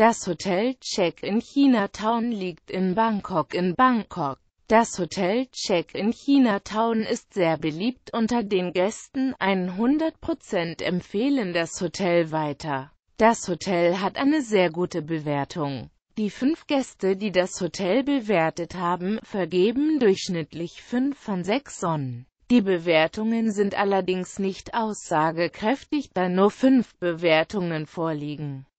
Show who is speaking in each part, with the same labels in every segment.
Speaker 1: Das Hotel Check-in Chinatown liegt in Bangkok in Bangkok. Das Hotel Check-in Chinatown ist sehr beliebt unter den Gästen, 100% empfehlen das Hotel weiter. Das Hotel hat eine sehr gute Bewertung. Die fünf Gäste, die das Hotel bewertet haben, vergeben durchschnittlich 5 von 6 Sonnen. Die Bewertungen sind allerdings nicht aussagekräftig, da nur fünf Bewertungen vorliegen.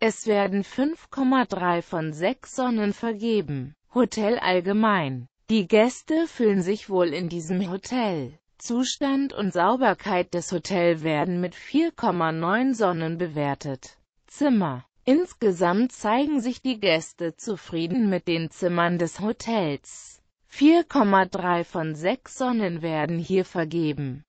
Speaker 1: Es werden 5,3 von 6 Sonnen vergeben. Hotel allgemein. Die Gäste fühlen sich wohl in diesem Hotel. Zustand und Sauberkeit des Hotels werden mit 4,9 Sonnen bewertet. Zimmer. Insgesamt zeigen sich die Gäste zufrieden mit den Zimmern des Hotels. 4,3 von 6 Sonnen werden hier vergeben.